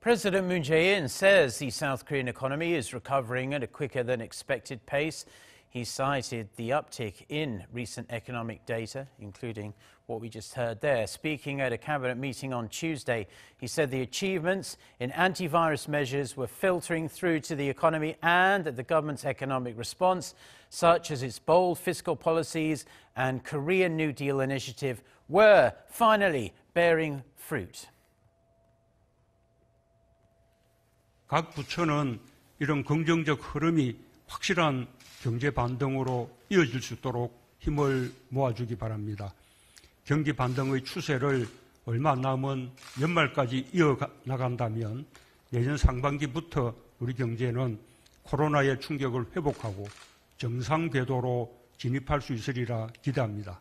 President Moon Jae-in says the South Korean economy is recovering at a quicker than expected pace. He cited the uptick in recent economic data, including what we just heard there. Speaking at a cabinet meeting on Tuesday, he said the achievements in antivirus measures were filtering through to the economy and that the government's economic response, such as its bold fiscal policies and Korean New Deal initiative, were finally bearing fruit. 각 부처는 이런 긍정적 흐름이 확실한 경제 반등으로 이어질 수 있도록 힘을 모아주기 바랍니다. 경기 반등의 추세를 얼마 남은 연말까지 이어나간다면 내년 상반기부터 우리 경제는 코로나의 충격을 회복하고 정상 궤도로 진입할 수 있으리라 기대합니다.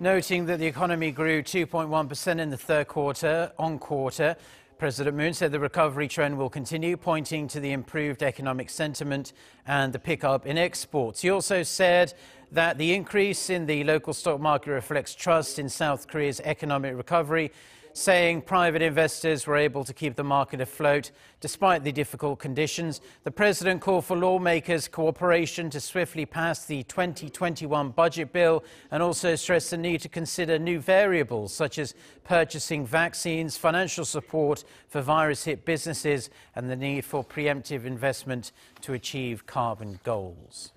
Noting that the economy grew 2.1% in the third quarter on quarter, President Moon said the recovery trend will continue, pointing to the improved economic sentiment and the pickup in exports. He also said that the increase in the local stock market reflects trust in South Korea's economic recovery, saying private investors were able to keep the market afloat despite the difficult conditions. The president called for lawmakers' cooperation to swiftly pass the 2021 budget bill and also stressed the need to consider new variables such as purchasing vaccines, financial support for virus hit businesses, and the need for preemptive investment to achieve carbon goals.